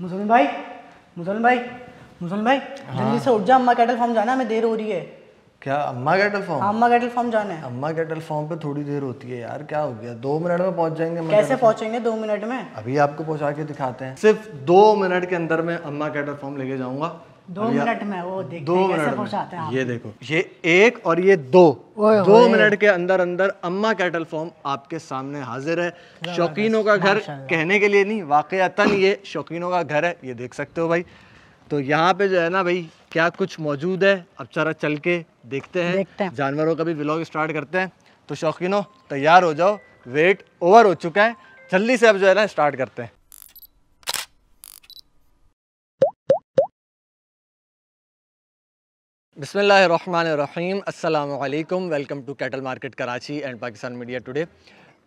मुसलमान भाई मुसलमान भाई मुसलमान भाई हाँ। जल्दी से उठ जा अम्मा कैटल फॉर्म जाना हमें देर हो रही है क्या अम्मा कैटल फॉर्म हाँ, अम्मा कैटल फॉर्म जाना है अम्मा कैटल फॉर्म पे थोड़ी देर होती है यार क्या हो गया दो मिनट में पहुंच जाएंगे कैसे पहुंचेंगे दो मिनट में अभी आपको पहुंचा के दिखाते हैं सिर्फ दो मिनट के अंदर में अम्मा कैटल फॉर्म लेके जाऊंगा दो मिनट में वो देखते दो मिनट हैं ये देखो ये एक और ये दो दो मिनट के अंदर अंदर अम्मा कैटल फॉर्म आपके सामने हाजिर है शौकीनों का घर कहने के लिए नहीं वाकयातन ये शौकीनों का घर है ये देख सकते हो भाई तो यहाँ पे जो है ना भाई क्या कुछ मौजूद है अब चरा चल के देखते हैं देखते हैं जानवरों का भी ब्लॉग स्टार्ट करते हैं तो शौकीनों तैयार हो जाओ वेट ओवर हो चुका है जल्दी से अब जो है ना स्टार्ट करते हैं बिसमीम अल्लाम welcome to cattle market Karachi and Pakistan media today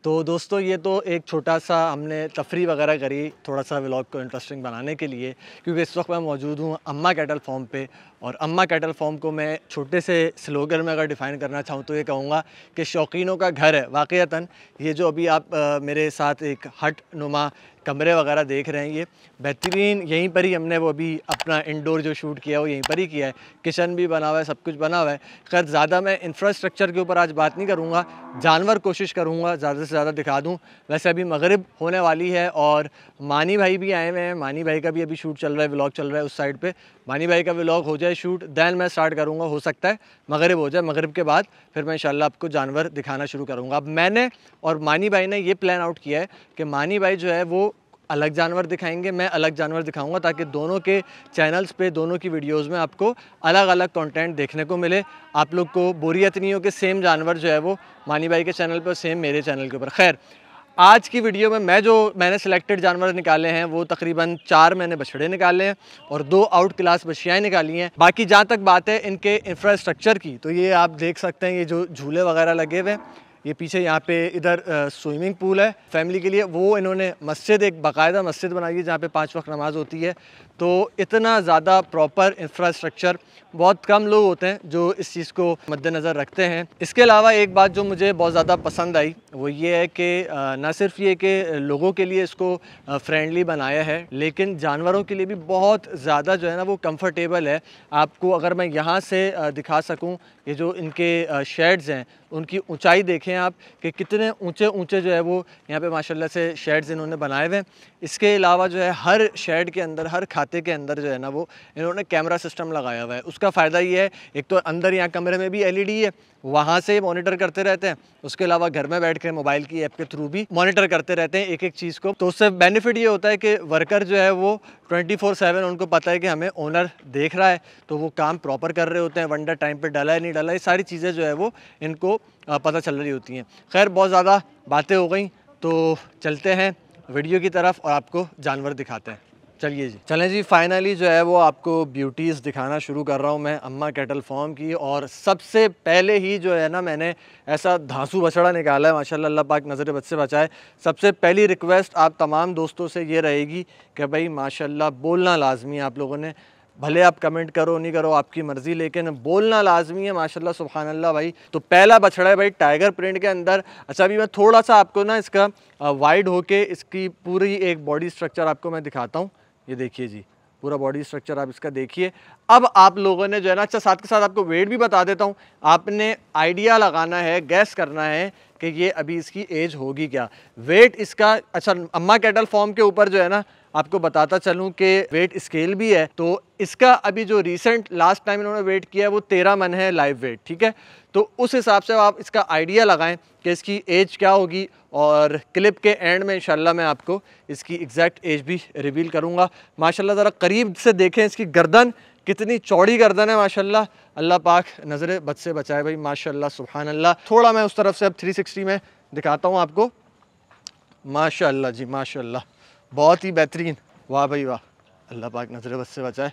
तो दोस्तों ये तो एक छोटा सा हमने तफरी वगैरह करी थोड़ा सा व्लॉग को इंटरेस्टिंग बनाने के लिए क्योंकि इस वक्त मैं मौजूद हूँ अम्मा कैटल फॉर्म पे और अम्मा कैटल फॉर्म को मैं छोटे से स्लोगन में अगर डिफ़ाइन करना चाहूँ तो ये कहूँगा कि शौकीनों का घर है वाक़ता ये जो अभी आप आ, मेरे साथ एक हट नुमा कमरे वगैरह देख रहे हैं ये बेहतरीन यहीं पर ही हमने वो अभी अपना इंडोर जो शूट किया वो यहीं पर ही किया है किचन भी बना हुआ है सब कुछ बना हुआ है खैर ज़्यादा मैं इंफ्रास्ट्रक्चर के ऊपर आज बात नहीं करूँगा जानवर कोशिश करूँगा ज़्यादा से ज़्यादा दिखा दूँ वैसे अभी मगरब होने वाली है और मानी भाई भी आए हुए हैं मानी भाई का भी अभी शूट चल रहा है ब्लॉग चल रहा है उस साइड पर मानी भाई का ब्लॉग हो जाए जाए शूट दैन मैं स्टार्ट करूँगा हो सकता है मगरब हो जाए मगरब के बाद फिर मैं इन आपको जानवर दिखाना शुरू करूँगा अब मैंने और मानी भाई ने ये प्लान आउट किया है कि मानी भाई जो है वो अलग जानवर दिखाएंगे मैं अलग जानवर दिखाऊंगा ताकि दोनों के चैनल्स पे दोनों की वीडियोस में आपको अलग अलग कंटेंट देखने को मिले आप लोग को बोरियत नहीं हो कि सेम जानवर जो है वो मानी भाई के चैनल पर सेम मेरे चैनल के ऊपर खैर आज की वीडियो में मैं जो मैंने सिलेक्टेड जानवर निकाले हैं वो तकरीबन चार मैंने बछड़े निकाले हैं और दो आउट क्लास बछियाएँ निकाली हैं बाकी जहाँ तक बात है इनके इंफ्रास्ट्रक्चर की तो ये आप देख सकते हैं ये जो झूले वगैरह लगे हुए हैं ये पीछे यहाँ पे इधर स्विमिंग पूल है फैमिली के लिए वो इन्होंने मस्जिद एक बाकायदा मस्जिद बनाई है जहाँ पे पाँच वक्त नमाज होती है तो इतना ज़्यादा प्रॉपर इंफ्रास्ट्रक्चर बहुत कम लोग होते हैं जो इस चीज़ को मद्देनज़र रखते हैं इसके अलावा एक बात जो मुझे बहुत ज़्यादा पसंद आई वो ये है कि ना सिर्फ ये कि लोगों के लिए इसको फ्रेंडली बनाया है लेकिन जानवरों के लिए भी बहुत ज़्यादा जो है ना वो कंफर्टेबल है आपको अगर मैं यहाँ से दिखा सकूँ ये जो इनके शेड्स हैं उनकी ऊँचाई देखें हैं आप कि कितने ऊंचे ऊंचे जो है वो यहाँ पे माशाल्लाह से शेड्स इन्होंने बनाए हुए इसके अलावा जो है हर शेड के अंदर हर खाते के अंदर जो है ना वो इन्होंने कैमरा सिस्टम लगाया हुआ है उसका फ़ायदा ये है एक तो अंदर यहाँ कमरे में भी एल है वहाँ से मॉनिटर करते रहते हैं उसके अलावा घर में बैठ कर मोबाइल की ऐप के थ्रू भी मॉनिटर करते रहते हैं एक एक चीज़ को तो उससे बेनिफिट ये होता है कि वर्कर जो है वो ट्वेंटी फोर सेवन उनको पता है कि हमें ओनर देख रहा है तो वो काम प्रॉपर कर रहे होते हैं वनडर टाइम पे डला है नहीं डला है सारी चीज़ें जो है वो इनको पता चल रही होती हैं खैर बहुत ज़्यादा बातें हो गई तो चलते हैं वीडियो की तरफ और आपको जानवर दिखाते हैं चलिए जी चलें जी फाइनली जो है वो आपको ब्यूटीज़ दिखाना शुरू कर रहा हूँ मैं अम्मा कैटल फॉर्म की और सबसे पहले ही जो है ना मैंने ऐसा धांसू बछड़ा निकाला है माशाल्लाह अल्लाह पाक नज़र बद से बचाए सबसे पहली रिक्वेस्ट आप तमाम दोस्तों से ये रहेगी कि भाई माशाल्लाह बोलना लाजमी है आप लोगों ने भले आप कमेंट करो नहीं करो आपकी मर्ज़ी लेकिन बोलना लाजमी है माशाल्लाह सुबहानल्ला अल्लाह भाई तो पहला बछड़ा है भाई टाइगर प्रिंट के अंदर अच्छा अभी मैं थोड़ा सा आपको ना इसका वाइड होके इसकी पूरी एक बॉडी स्ट्रक्चर आपको मैं दिखाता हूँ ये देखिए जी पूरा बॉडी स्ट्रक्चर आप इसका देखिए अब आप लोगों ने जो है ना अच्छा साथ के साथ आपको वेट भी बता देता हूँ आपने आइडिया लगाना है गैस करना है कि ये अभी इसकी एज होगी क्या वेट इसका अच्छा अम्मा कैटल फॉर्म के ऊपर जो है ना आपको बताता चलूँ कि वेट स्केल भी है तो इसका अभी जो रिसेंट लास्ट टाइम इन्होंने वेट किया है वो तेरह मन है लाइव वेट ठीक है तो उस हिसाब से आप इसका आइडिया लगाएं कि इसकी एज क्या होगी और क्लिप के एंड में इंशाल्लाह मैं आपको इसकी एग्जैक्ट एज भी रिवील करूँगा माशाला ज़रा करीब से देखें इसकी गर्दन कितनी चौड़ी गर्दन है माशाल्लाह अल्लाह पाक नज़र बद से बचाए भाई माशाल्लाह सुबहान अल्लाह थोड़ा मैं उस तरफ से अब 360 में दिखाता हूँ आपको माशाल्लाह जी माशाल्लाह बहुत ही बेहतरीन वाह भाई वाह अल्लाह पाक नजर बस से बचाए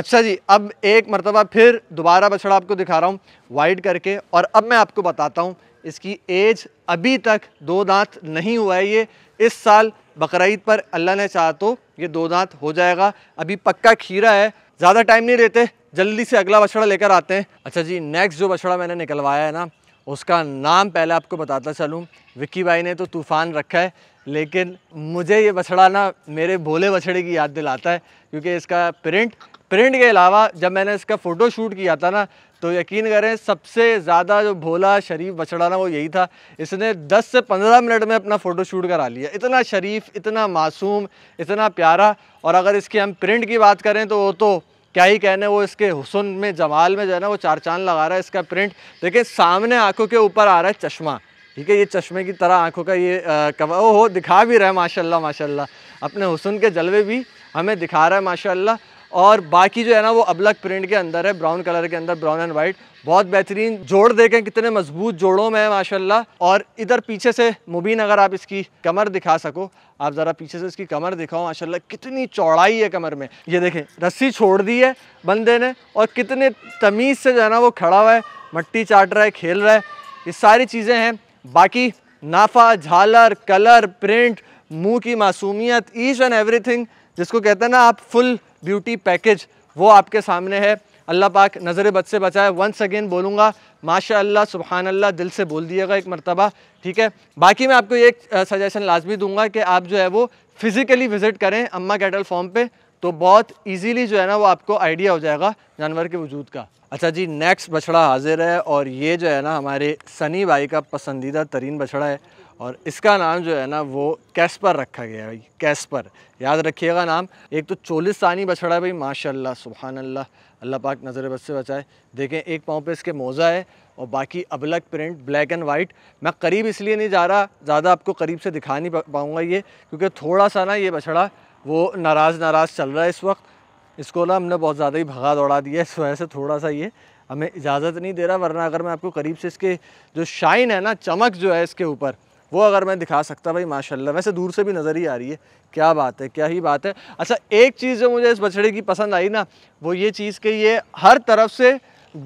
अच्छा जी अब एक मरतबा फिर दोबारा बछड़ा आपको दिखा रहा हूँ वाइड करके और अब मैं आपको बताता हूँ इसकी एज अभी तक दो दांत नहीं हुआ है ये इस साल बकरीद पर अल्लाह ने चाह तो ये दो दांत हो जाएगा अभी पक्का खीरा है ज़्यादा टाइम नहीं लेते जल्दी से अगला बछड़ा लेकर आते हैं अच्छा जी नेक्स्ट जो बछड़ा मैंने निकलवाया है ना उसका नाम पहले आपको बताता चलूँ विक्की भाई ने तो तूफ़ान रखा है लेकिन मुझे ये बछड़ा ना मेरे भोले बछड़े की याद दिलाता है क्योंकि इसका प्रिंट प्रिंट के अलावा जब मैंने इसका फ़ोटो शूट किया था ना तो यकीन करें सबसे ज़्यादा जो भोला शरीफ बछड़ा ना वो यही था इसने 10 से 15 मिनट में अपना फ़ोटो शूट करा लिया इतना शरीफ इतना मासूम इतना प्यारा और अगर इसकी हम प्रिंट की बात करें तो वो तो क्या ही कहने वो इसके हुसन में जमाल में जो है ना वो चार चांद लगा रहा है इसका प्रिंट देखिए सामने आँखों के ऊपर आ रहा है चश्मा ठीक है ये चश्मे की तरह आँखों का ये कवर ओ हो दिखा भी रहा है माशाल्लाह माशाल्लाह अपने हुसन के जलवे भी हमें दिखा रहा है माशाल्लाह और बाकी जो है ना वो अबलग प्रिंट के अंदर है ब्राउन कलर के अंदर ब्राउन एंड वाइट बहुत बेहतरीन जोड़ देखें कितने मजबूत जोड़ों में है माशाल्लाह और इधर पीछे से मुबीन अगर आप इसकी कमर दिखा सको आप ज़रा पीछे से इसकी कमर दिखाओ माशाल्लाह कितनी चौड़ाई है कमर में ये देखें रस्सी छोड़ दी है बंदे ने और कितने तमीज़ से जो है ना वो खड़ा हुआ है मट्टी चाट रहा है खेल रहा है ये सारी चीज़ें हैं बाकी नाफा झालर कलर प्रिंट मुंह की मासूमियत ईच एंड एवरीथिंग जिसको कहते हैं ना आप फुल ब्यूटी पैकेज वो आपके सामने है अल्लाह पाक नज़र बद से बचाए वंस अगेन बोलूँगा माशा अल्लाह सुबहान अल्लाह दिल से बोल दिएगा एक मरतबा ठीक है बाकी मैं आपको एक सजेशन लाजमी दूंगा कि आप जो है वो फ़िज़िकली विज़िट करें अम्मा कैटल फॉर्म पर तो बहुत इजीली जो है ना वो आपको आइडिया हो जाएगा जानवर के वजूद का अच्छा जी नेक्स्ट बछड़ा हाजिर है और ये जो है ना हमारे सनी भाई का पसंदीदा तरीन बछड़ा है और इसका नाम जो है ना वो कैस्पर रखा गया है कैस्पर याद रखिएगा नाम एक तो चोलिस सानी बछड़ा है भाई माशाल्लाह सुबहान अल्लाह अल्लाह पाक नज़र बस से बचाए देखें एक पाँव पे इसके मोज़ा है और बाकी अबलग प्रिंट ब्लैक एंड वाइट मैं करीब इसलिए नहीं जा रहा ज़्यादा आपको करीब से दिखा नहीं पाऊँगा ये क्योंकि थोड़ा सा ना ये बछड़ा वो नाराज़ नाराज़ चल रहा है इस वक्त इसको ना हमने बहुत ज़्यादा ही भगा दौड़ा दिया है इस वजह से थोड़ा सा ये हमें इजाज़त नहीं दे रहा वरना अगर मैं आपको करीब से इसके जो शाइन है ना चमक जो है इसके ऊपर वो अगर मैं दिखा सकता भाई माशाल्लाह वैसे दूर से भी नज़र ही आ रही है क्या बात है क्या ही बात है अच्छा एक चीज़ जो मुझे इस बछड़े की पसंद आई ना वो ये चीज़ कि ये हर तरफ से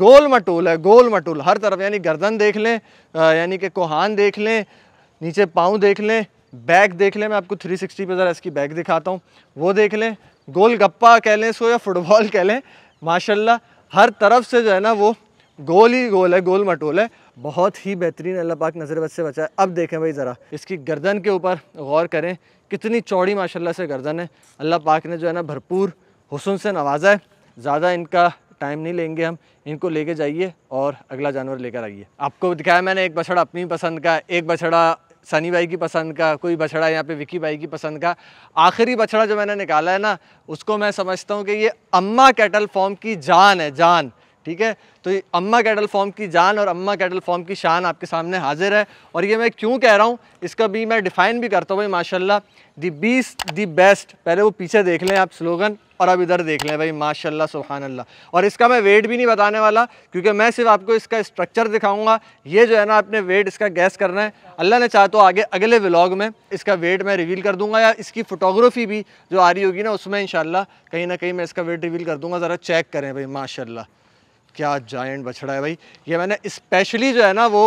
गोल मटोल है गोल मटोल हर तरफ यानी गर्दन देख लें यानी कि कोहान देख लें नीचे पाँव देख लें बैग देख लें मैं आपको 360 पे ज़रा इसकी बैग दिखाता हूँ वो देख लें गोल गप्पा कह लें सो या फुटबॉल कह लें माशाल्लाह हर तरफ से जो है ना वो गोल ही गोल है गोल मटोल है बहुत ही बेहतरीन अल्लाह पाक नज़र से बचा है अब देखें भाई ज़रा इसकी गर्दन के ऊपर गौर करें कितनी चौड़ी माशा से गर्दन है अल्लाह पाक ने जो है ना भरपूर हुसन से नवाजा है ज़्यादा इनका टाइम नहीं लेंगे हम इनको लेके जाइए और अगला जानवर लेकर आइए आपको दिखाया मैंने एक बछड़ा अपनी पसंद का एक बछड़ा सनी भाई की पसंद का कोई बछड़ा यहाँ पे विकी भाई की पसंद का आखिरी बछड़ा जो मैंने निकाला है ना उसको मैं समझता हूँ कि ये अम्मा कैटल फॉर्म की जान है जान ठीक है तो ये अम्मा कैटल फॉर्म की जान और अम्मा कैटल फॉर्म की शान आपके सामने हाजिर है और ये मैं क्यों कह रहा हूँ इसका भी मैं डिफ़ाइन भी करता हूँ भाई माशाला दी बीस दी बेस्ट पहले वो पीछे देख लें आप स्लोगन और अब इधर देख लें भाई माशाल्लाह सुबहान अल्लाह और इसका मैं वेट भी नहीं बताने वाला क्योंकि मैं सिर्फ आपको इसका स्ट्रक्चर दिखाऊंगा ये जो है ना आपने वेट इसका गैस करना है अल्लाह ने चाहे तो आगे अगले व्लॉग में इसका वेट मैं रिवील कर दूंगा या इसकी फ़ोटोग्राफी भी जो आ रही होगी ना उसमें इन कहीं ना कहीं मैं इसका वेट रिवील कर दूंगा ज़रा चेक करें भाई माशा क्या जाइंट बछड़ा है भाई ये मैंने स्पेशली जो है ना वो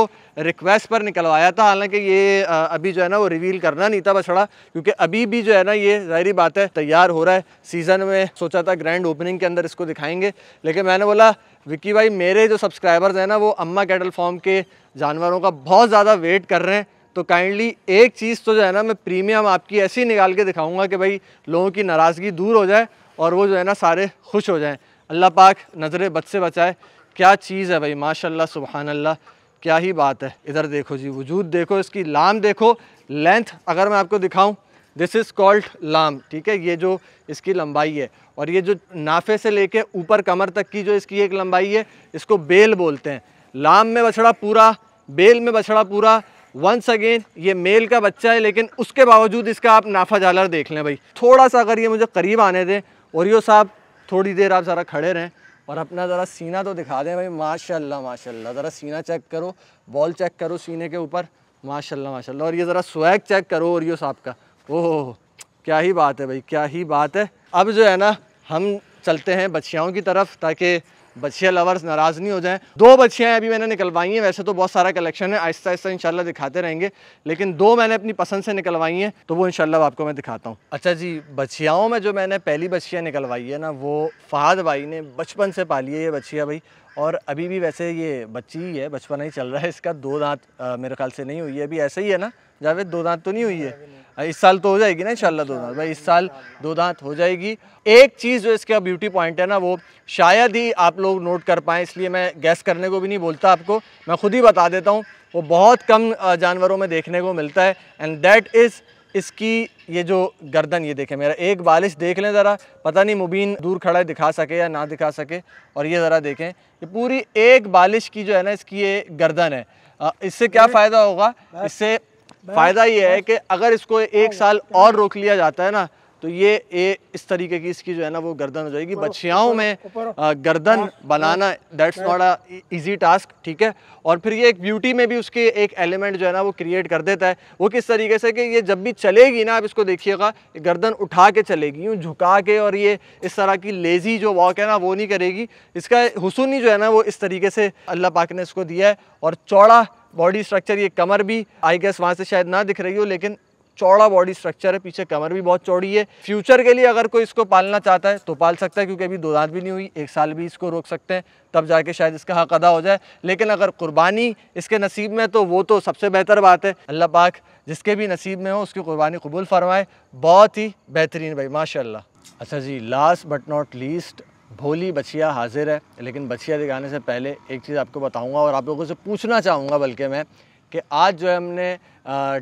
रिक्वेस्ट पर निकलवाया था हालांकि ये अभी जो है ना वो रिवील करना नहीं था बछड़ा क्योंकि अभी भी जो है ना ये ज़ाहरी बात है तैयार हो रहा है सीज़न में सोचा था ग्रैंड ओपनिंग के अंदर इसको दिखाएंगे लेकिन मैंने बोला विक्की भाई मेरे जो सब्सक्राइबर्स हैं ना वो अम्मा कैटल फॉर्म के जानवरों का बहुत ज़्यादा वेट कर रहे हैं तो काइंडली एक चीज़ तो जो है ना मैं प्रीमियम आपकी ऐसी निकाल के दिखाऊंगा कि भाई लोगों की नाराज़गी दूर हो जाए और वो जो है ना सारे खुश हो जाएँ अल्लाह पाक नज़र बद से बचाए क्या चीज़ है भाई माशाल्लाह सुबहान अल्लाह क्या ही बात है इधर देखो जी वजूद देखो इसकी लाम देखो लेंथ अगर मैं आपको दिखाऊं दिस इज़ कॉल्ड लाम ठीक है ये जो इसकी लंबाई है और ये जो नाफे से लेके ऊपर कमर तक की जो इसकी एक लंबाई है इसको बेल बोलते हैं लाम में बछड़ा पूरा बेल में बछड़ा पूरा वंस अगेन ये मेल का बच्चा है लेकिन उसके बावजूद इसका आप नाफा जालर देख लें भाई थोड़ा सा अगर ये मुझे करीब आने दें और यो साहब थोड़ी देर आप ज़रा खड़े रहें और अपना ज़रा सीना तो दिखा दें भाई माशाल्लाह माशाल्लाह ज़रा सीना चेक करो बॉल चेक करो सीने के ऊपर माशाल्लाह माशाल्लाह और ये ज़रा स्वैग चेक करो और यो साहब का ओह क्या ही बात है भाई क्या ही बात है अब जो है ना हम चलते हैं बच्चियाओं की तरफ ताकि बच्चिया लवर्स नाराज़ नहीं हो जाएँ दो बच्चियाँ अभी मैंने निकलवाई हैं वैसे तो बहुत सारा कलेक्शन है आहिस्ता आहिस्ता इनशाला दिखाते रहेंगे लेकिन दो मैंने अपनी पसंद से निकलवाई हैं तो वो इनशाला आपको मैं दिखाता हूँ अच्छा जी बच्चियाओं में जो मैंने पहली बच्चियाँ निकलवाई है ना वो फहाद भाई ने बचपन से पाली है ये बच्चिया भाई और अभी भी वैसे ये बच्ची ही है बचपन ही चल रहा है इसका दो दांत मेरे ख्याल से नहीं हुई है अभी ऐसे ही है ना जावेद दो दांत तो नहीं हुई है हाँ, इस साल तो हो जाएगी ना इंशाल्लाह दो दांत भाई इस साल दो दांत हो जाएगी एक चीज़ जो इसका ब्यूटी पॉइंट है ना वो शायद ही आप लोग नोट कर पाएँ इसलिए मैं गैस करने को भी नहीं बोलता आपको मैं खुद ही बता देता हूँ वो बहुत कम जानवरों में देखने को मिलता है एंड दैट इज़ इसकी ये जो गर्दन ये देखें मेरा एक बालिश देख लें ज़रा पता नहीं मुबीन दूर खड़ा है दिखा सके या ना दिखा सके और ये ज़रा देखें ये पूरी एक बालिश की जो है ना इसकी ये गर्दन है इससे क्या फ़ायदा होगा इससे फ़ायदा ये है कि अगर इसको एक साल और रोक लिया जाता है ना तो ये ए, इस तरीके की इसकी जो है ना वो गर्दन हो जाएगी बच्चियाओं में गर्दन हाँ, बनाना that's not a easy task ठीक है और फिर ये एक ब्यूटी में भी उसके एक एलिमेंट जो है ना वो क्रिएट कर देता है वो किस तरीके से कि ये जब भी चलेगी ना आप इसको देखिएगा गर्दन उठा के चलेगी यूँ झुका के और ये इस तरह की लेज़ी जो वॉक है ना वो नहीं करेगी इसका हुसन ही जो है ना वो इस तरीके से अल्लाह पाक ने इसको दिया है और चौड़ा बॉडी स्ट्रक्चर ये कमर भी आई गेस वहाँ से शायद ना दिख रही हो लेकिन चौड़ा बॉडी स्ट्रक्चर है पीछे कमर भी बहुत चौड़ी है फ्यूचर के लिए अगर कोई इसको पालना चाहता है तो पाल सकता है क्योंकि अभी दो दांत भी नहीं हुई एक साल भी इसको रोक सकते हैं तब जाके शायद इसका हक अदा हो जाए लेकिन अगर कुर्बानी इसके नसीब में तो वो तो सबसे बेहतर बात है अल्लाह पाक जिसके भी नसीब में हो उसकी कुर्बानी कबूल फरमाए बहुत ही बेहतरीन भाई माशा अच्छा जी लास्ट बट नॉट लीस्ट भोली बछिया हाजिर है लेकिन बछिया दिखाने से पहले एक चीज़ आपको बताऊंगा और आप लोगों से पूछना चाहूँगा बल्कि मैं कि आज जो है हमने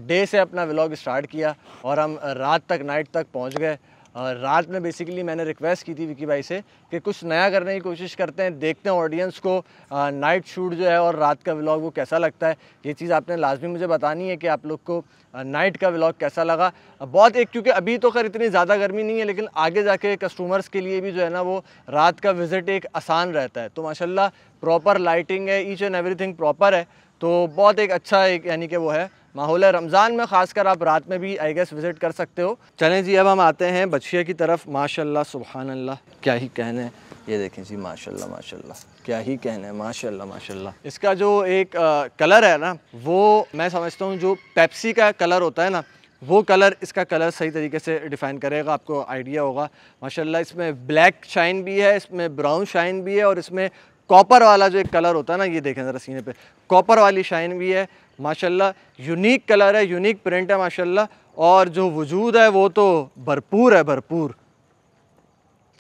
डे से अपना व्लॉग स्टार्ट किया और हम रात तक नाइट तक पहुँच गए और रात में बेसिकली मैंने रिक्वेस्ट की थी विकी भाई से कि कुछ नया करने की कोशिश करते हैं देखते हैं ऑडियंस को आ, नाइट शूट जो है और रात का व्लॉग वो कैसा लगता है ये चीज़ आपने लाजमी मुझे बतानी है कि आप लोग को आ, नाइट का व्लॉग कैसा लगा बहुत एक क्योंकि अभी तो खैर इतनी ज़्यादा गर्मी नहीं है लेकिन आगे जाके कस्टमर्स के लिए भी जो है ना वो रात का विज़िट एक आसान रहता है तो माशाला प्रॉपर लाइटिंग है ईच एंड एवरी प्रॉपर है तो बहुत एक अच्छा एक यानी कि वो है माहौल है रमज़ान में ख़ासकर आप रात में भी आई गेस विज़िट कर सकते हो चलें जी अब हम आते हैं बछिया की तरफ माशाल्लाह सुबहान अल्लाह क्या ही कहने ये देखें जी माशाल्लाह माशाल्लाह क्या ही कहना है माशाल्लाह माशाल्लाह इसका जो एक आ, कलर है ना वो मैं समझता हूँ जो पेप्सी का कलर होता है ना वो कलर इसका कलर सही तरीके से डिफ़ाइन करेगा आपको आइडिया होगा माशाल्लाह इसमें ब्लैक शाइन भी है इसमें ब्राउन शाइन भी है और इसमें कॉपर वाला जो एक कलर होता है ना ये देखें ज़रा सीने पे कॉपर वाली शाइन भी है माशाल्लाह यूनिक कलर है यूनिक प्रिंट है माशाल्लाह और जो वजूद है वो तो भरपूर है भरपूर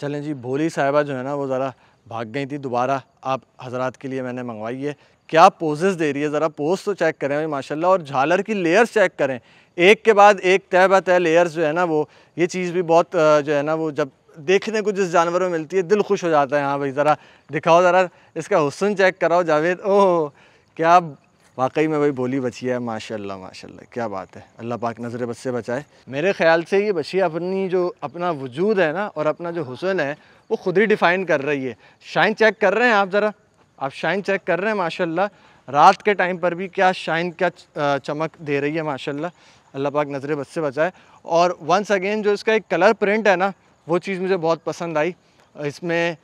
चलें जी भोली साहिबा जो है ना वो ज़रा भाग गई थी दोबारा आप हजरात के लिए मैंने मंगवाई है क्या पोजेस दे रही है ज़रा पोज तो चेक करें माशाल्लाह और झालर की लेयर्स चेक करें एक के बाद एक तय बा तय लेयर्स जो है ना वो ये चीज़ भी बहुत जो है ना वो जब देखने को जिस जानवर में मिलती है दिल खुश हो जाता है हाँ भाई ज़रा दिखाओ ज़रा इसका हुसन चेक कराओ जावेद ओह क्या वाकई में भाई बोली बची है माशाल्लाह माशाल्लाह क्या बात है अल्लाह पाक नज़र बस से बचाए मेरे ख्याल से ये बछिया अपनी जो अपना वजूद है ना और अपना जो हुसन है वो खुद ही डिफ़ाइन कर रही है शाइन चेक कर रहे हैं आप ज़रा आप शाइन चेक कर रहे हैं माशाल्लाह रात के टाइम पर भी क्या शाइन क्या चमक दे रही है माशाल्लाह अल्लाह पाक नज़र बस से बचाए और वंस अगेन जो इसका एक कलर प्रिंट है ना वो चीज़ मुझे बहुत पसंद आई इसमें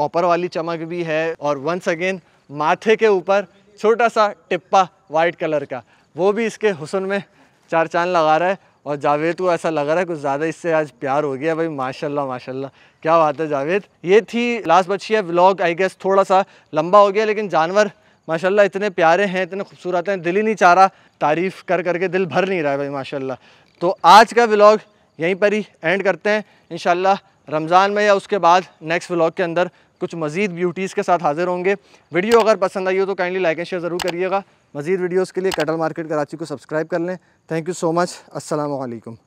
कॉपर वाली चमक भी है और वंस अगेन माथे के ऊपर छोटा सा टिप्पा वाइट कलर का वो भी इसके हुसन में चार चांद लगा रहा है और जावेद को ऐसा लग रहा है कुछ ज़्यादा इससे आज प्यार हो गया भाई माशाल्लाह माशाल्लाह क्या बात है जावेद ये थी लास्ट बच्ची है व्लॉग आई गेस थोड़ा सा लंबा हो गया लेकिन जानवर माशाल्लाह इतने प्यारे हैं इतने खूबसूरत हैं दिल ही नहीं चाह रहा तारीफ़ कर करके दिल भर नहीं रहा है भाई माशा तो आज का व्लाग यहीं पर ही एंड करते हैं इन रमज़ान में या उसके बाद नेक्स्ट ब्लॉग के अंदर कुछ मजीद ब्यूटीज़ के साथ हाजिर होंगे वीडियो अगर पसंद आई हो तो काइंडली लाइक एंड शेयर ज़रूर करिएगा मजीद वीडियोज़ के लिए कटल मार्केट कराची को सब्सक्राइब कर लें थैंक यू सो मच असल